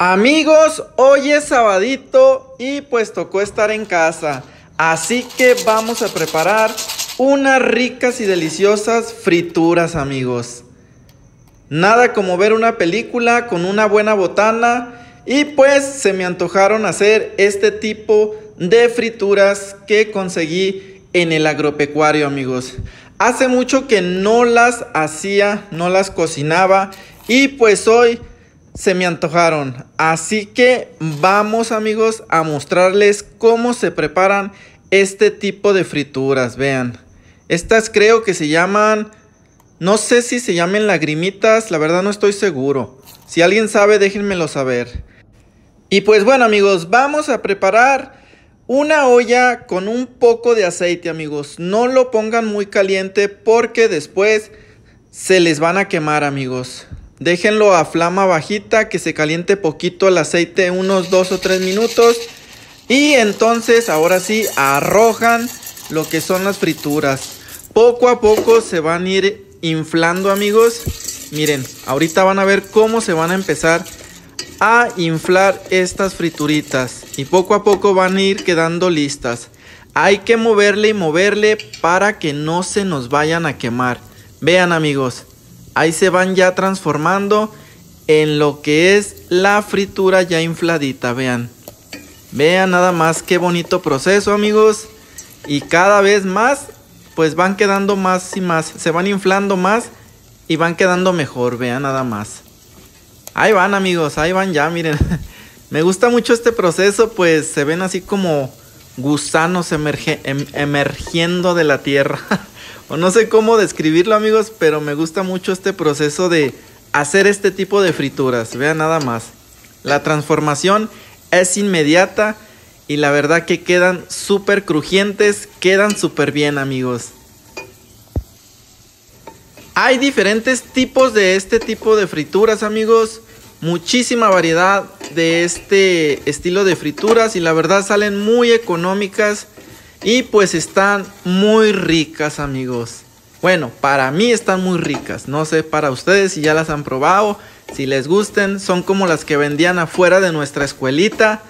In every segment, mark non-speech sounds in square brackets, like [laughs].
Amigos, hoy es sabadito y pues tocó estar en casa. Así que vamos a preparar unas ricas y deliciosas frituras, amigos. Nada como ver una película con una buena botana y pues se me antojaron hacer este tipo de frituras que conseguí en el agropecuario, amigos. Hace mucho que no las hacía, no las cocinaba y pues hoy se me antojaron. Así que vamos amigos a mostrarles cómo se preparan este tipo de frituras. Vean, estas creo que se llaman, no sé si se llamen lagrimitas, la verdad no estoy seguro. Si alguien sabe déjenmelo saber. Y pues bueno amigos, vamos a preparar una olla con un poco de aceite amigos. No lo pongan muy caliente porque después se les van a quemar amigos. Déjenlo a flama bajita que se caliente poquito el aceite, unos 2 o 3 minutos. Y entonces ahora sí arrojan lo que son las frituras. Poco a poco se van a ir inflando amigos. Miren, ahorita van a ver cómo se van a empezar a inflar estas frituritas. Y poco a poco van a ir quedando listas. Hay que moverle y moverle para que no se nos vayan a quemar. Vean amigos, Ahí se van ya transformando en lo que es la fritura ya infladita, vean. Vean nada más qué bonito proceso, amigos. Y cada vez más, pues van quedando más y más. Se van inflando más y van quedando mejor, vean nada más. Ahí van, amigos, ahí van ya, miren. [laughs] Me gusta mucho este proceso, pues se ven así como gusanos em- emergiendo de la tierra. [laughs] no sé cómo describirlo amigos, pero me gusta mucho este proceso de hacer este tipo de frituras, vean nada más. La transformación es inmediata y la verdad que quedan súper crujientes, quedan súper bien amigos. Hay diferentes tipos de este tipo de frituras amigos, muchísima variedad de este estilo de frituras y la verdad salen muy económicas y pues están muy ricas, amigos. Bueno, para mí están muy ricas. No sé para ustedes si ya las han probado. Si les gusten, son como las que vendían afuera de nuestra escuelita.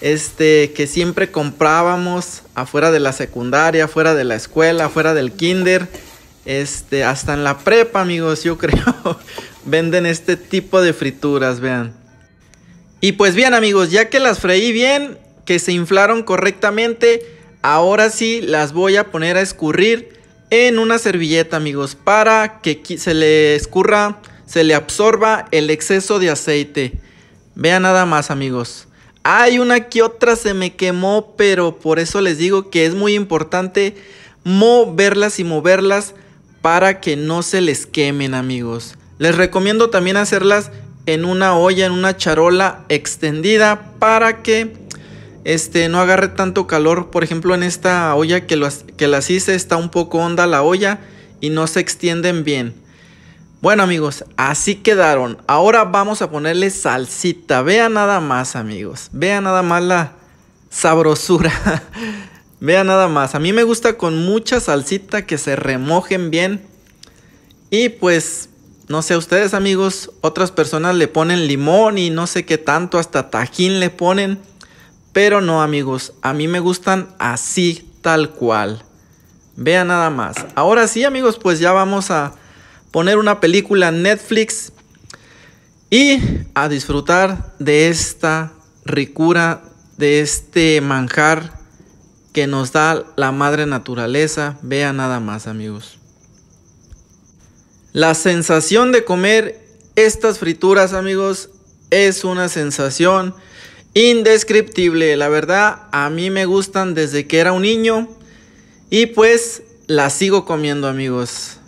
Este, que siempre comprábamos afuera de la secundaria, afuera de la escuela, afuera del kinder. Este, hasta en la prepa, amigos, yo [laughs] creo. venden este tipo de frituras, vean. Y pues bien, amigos, ya que las freí bien, que se inflaron correctamente, Ahora sí las voy a poner a escurrir en una servilleta amigos para que se le escurra, se le absorba el exceso de aceite. Vean nada más amigos. Hay una que otra se me quemó, pero por eso les digo que es muy importante moverlas y moverlas para que no se les quemen amigos. Les recomiendo también hacerlas en una olla, en una charola extendida para que este, no agarre tanto calor. Por ejemplo, en esta olla que, que las hice está un poco honda la olla y no se extienden bien. Bueno amigos, así quedaron. Ahora vamos a ponerle salsita. Vean nada más amigos. Vean nada más la sabrosura. [laughs] Vean nada más. A mí me gusta con mucha salsita que se remojen bien. Y pues, no sé, ustedes amigos, otras personas le ponen limón y no sé qué tanto, hasta tajín le ponen. Pero no amigos, a mí me gustan así tal cual. Vea nada más. Ahora sí amigos, pues ya vamos a poner una película en Netflix y a disfrutar de esta ricura, de este manjar que nos da la madre naturaleza. Vea nada más amigos. La sensación de comer estas frituras amigos es una sensación indescriptible. La verdad, a mí me gustan desde que era un niño y pues las sigo comiendo, amigos.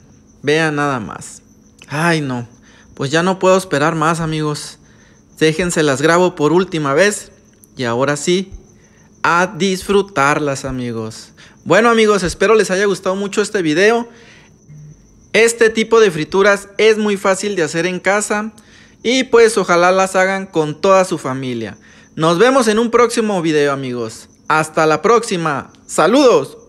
Vean nada más. Ay, no. Pues ya no puedo esperar más, amigos. Déjense las grabo por última vez y ahora sí, a disfrutarlas, amigos. Bueno, amigos, espero les haya gustado mucho este video. Este tipo de frituras es muy fácil de hacer en casa y pues ojalá las hagan con toda su familia. Nos vemos en un próximo video amigos. Hasta la próxima. Saludos.